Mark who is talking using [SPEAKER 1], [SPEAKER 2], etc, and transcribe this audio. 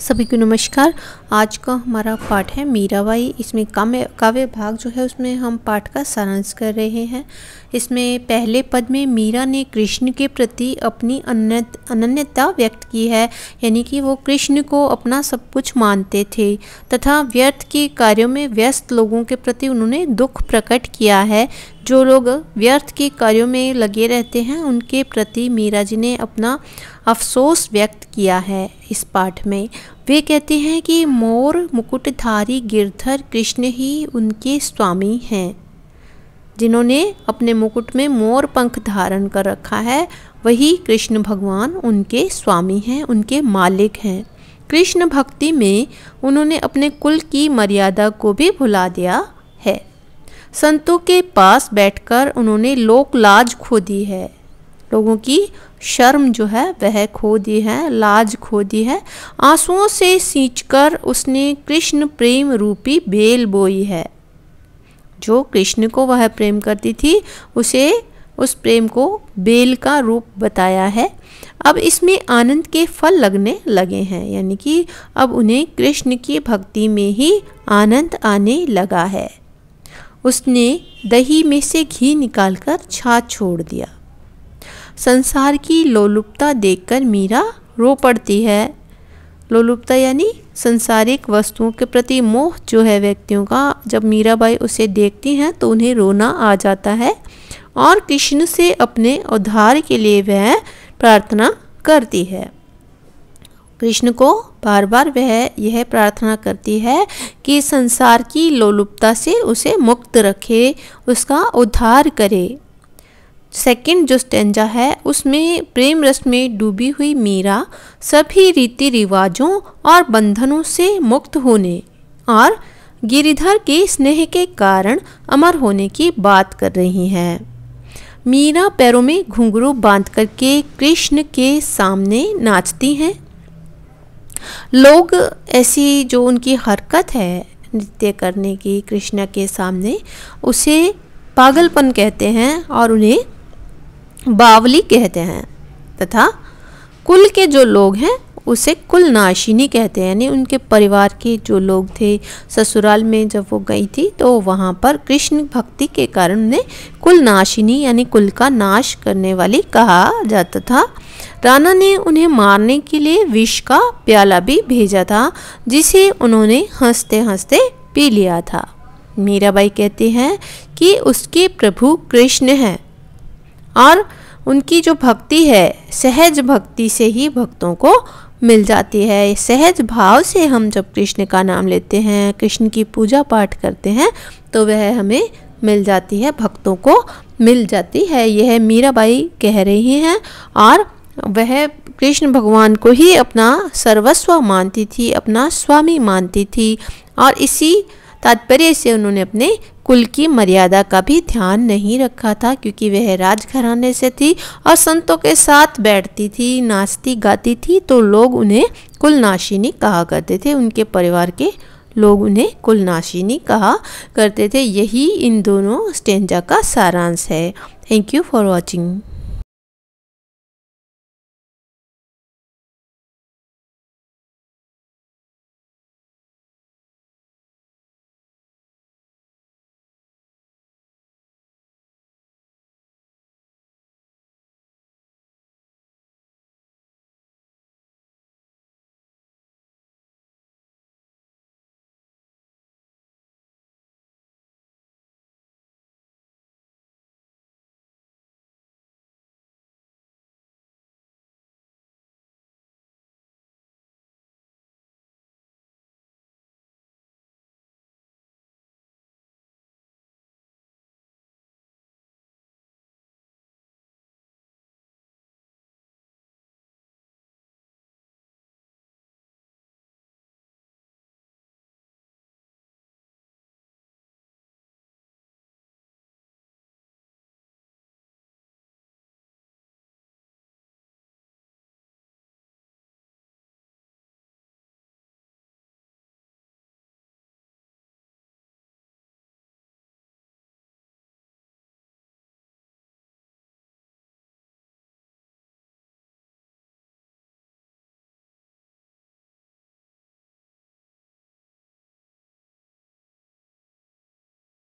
[SPEAKER 1] सभी को नमस्कार आज का हमारा पाठ है मीराबाई इसमें काव्य काव्य भाग जो है उसमें हम पाठ का सारांश कर रहे हैं इसमें पहले पद में मीरा ने कृष्ण के प्रति अपनी अन्य अनन्यता व्यक्त की है यानी कि वो कृष्ण को अपना सब कुछ मानते थे तथा व्यर्थ के कार्यों में व्यस्त लोगों के प्रति उन्होंने दुख प्रकट किया है जो लोग व्यर्थ के कार्यों में लगे रहते हैं उनके प्रति मीरा जी ने अपना अफसोस व्यक्त किया है इस पाठ में वे कहते हैं कि मोर मुकुटधारी गिरधर कृष्ण ही उनके स्वामी हैं जिन्होंने अपने मुकुट में मोर पंख धारण कर रखा है वही कृष्ण भगवान उनके स्वामी हैं उनके मालिक हैं कृष्ण भक्ति में उन्होंने अपने कुल की मर्यादा को भी भुला दिया है संतों के पास बैठकर उन्होंने लोक लाज खो दी है लोगों की शर्म जो है वह खो दी है लाज खो दी है आंसुओं से सींचकर उसने कृष्ण प्रेम रूपी बेल बोई है जो कृष्ण को वह प्रेम करती थी उसे उस प्रेम को बेल का रूप बताया है अब इसमें आनंद के फल लगने लगे हैं यानी कि अब उन्हें कृष्ण की भक्ति में ही आनंद आने लगा है उसने दही में से घी निकालकर छा छोड़ दिया संसार की लोलुपता देखकर मीरा रो पड़ती है लोलुपता यानी संसारिक वस्तुओं के प्रति मोह जो है व्यक्तियों का जब मीराबाई उसे देखती हैं तो उन्हें रोना आ जाता है और कृष्ण से अपने उद्धार के लिए वह प्रार्थना करती है कृष्ण को बार बार वह यह प्रार्थना करती है कि संसार की लोलुपता से उसे मुक्त रखे उसका उद्धार करे सेकंड जो स्टेंजा है उसमें प्रेम रस में डूबी हुई मीरा सभी रीति रिवाजों और बंधनों से मुक्त होने और गिरिधर के स्नेह के कारण अमर होने की बात कर रही है मीरा पैरों में घुंघरू बांध करके कृष्ण के सामने नाचती हैं लोग ऐसी जो उनकी हरकत है नृत्य करने की कृष्णा के सामने उसे पागलपन कहते हैं और उन्हें बावली कहते हैं तथा कुल के जो लोग हैं उसे कुल नाशिनी कहते हैं यानी उनके परिवार के जो लोग थे ससुराल में जब वो गई थी तो वहाँ पर कृष्ण भक्ति के कारण उन्हें कुल नाशिनी यानी कुल का नाश करने वाली कहा जाता था राणा ने उन्हें मारने के लिए विष का प्याला भी भेजा था जिसे उन्होंने हंसते हंसते पी लिया था मीराबाई कहती हैं कि उसके प्रभु कृष्ण हैं और उनकी जो भक्ति है सहज भक्ति से ही भक्तों को मिल जाती है सहज भाव से हम जब कृष्ण का नाम लेते हैं कृष्ण की पूजा पाठ करते हैं तो वह हमें मिल जाती है भक्तों को मिल जाती है यह मीराबाई कह रही हैं और वह कृष्ण भगवान को ही अपना सर्वस्व मानती थी अपना स्वामी मानती थी और इसी तात्पर्य से उन्होंने अपने कुल की मर्यादा का भी ध्यान नहीं रखा था क्योंकि वह राजघराने से थी और संतों के साथ बैठती थी नाचती गाती थी तो लोग उन्हें कुलनाशिनी कहा करते थे उनके परिवार के लोग उन्हें कुलनाशिनी कहा करते थे यही इन दोनों स्टेंजा का सारांश है थैंक यू फॉर वॉचिंग